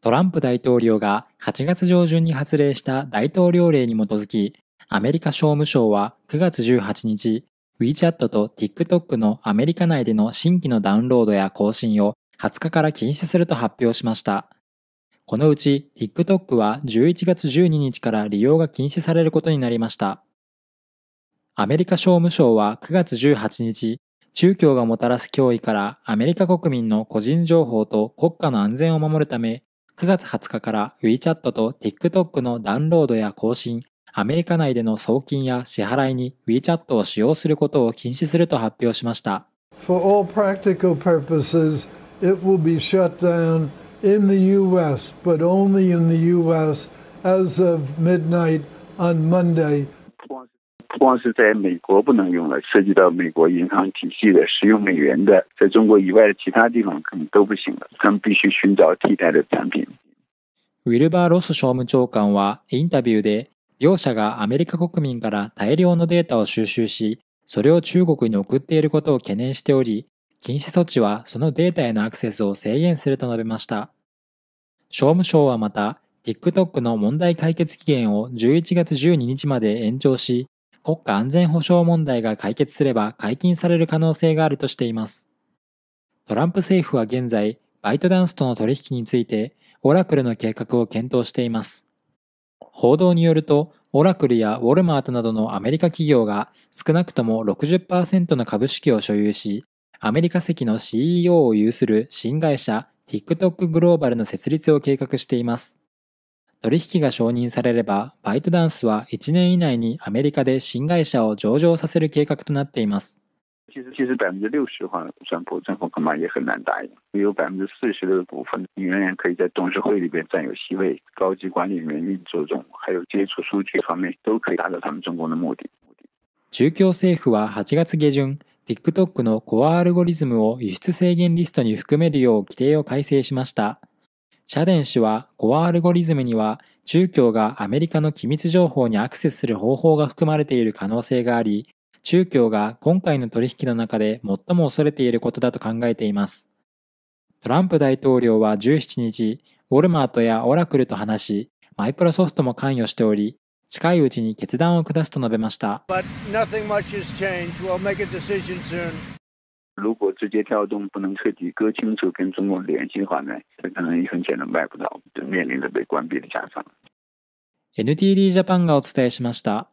トランプ大統領が8月上旬に発令した大統領令に基づき、アメリカ商務省は9月18日、WeChat と TikTok のアメリカ内での新規のダウンロードや更新を20日から禁止すると発表しました。このうち TikTok は11月12日から利用が禁止されることになりました。アメリカ商務省は9月18日、宗教がもたらす脅威からアメリカ国民の個人情報と国家の安全を守るため、9月20日から WeChat と TikTok のダウンロードや更新、アメリカ内での送金や支払いに WeChat を使用することを禁止すると発表しました。For all practical purposes, it will be shut down in the U.S., but only in the U.S. as of midnight on Monday. 光是在美国不能用了，涉及到美国银行体系的使用美元的，在中国以外的其他地方可能都不行了，他们必须寻找替代的产品。ウィルバー・ロス商務長官はインタビューで、業者がアメリカ国民から大量のデータを収集し、それを中国に送っていることを懸念しており、禁止措置はそのデータへのアクセスを制限すると述べました。商務省はまた、TikTok の問題解決期限を11月12日まで延長し、国家安全保障問題が解決すれば解禁される可能性があるとしています。トランプ政府は現在、バイトダンスとの取引について、オラクルの計画を検討しています。報道によると、オラクルやウォルマートなどのアメリカ企業が少なくとも60%の株式を所有し、アメリカ籍の CEO を有する新会社 TikTok グローバルの設立を計画しています。取引が承認されれば、バイトダンスは1年以内にアメリカで新会社を上場させる計画となっています。中，京中共政府は8月下旬、TikTok のコアアルゴリズムを輸出制限リストに含めるよう規定を改正しました。シャデン氏はゴアアルゴリズムには中共がアメリカの機密情報にアクセスする方法が含まれている可能性があり、中共が今回の取引の中で最も恐れていることだと考えています。トランプ大統領は17日、ウォルマートやオラクルと話し、マイクロソフトも関与しており、近いうちに決断を下すと述べました。如果直接跳动不能彻底割清楚跟中国联系的话呢，它可能一分钱都卖不到，就面临着被关闭的下场。NTD Japan がお伝えしました。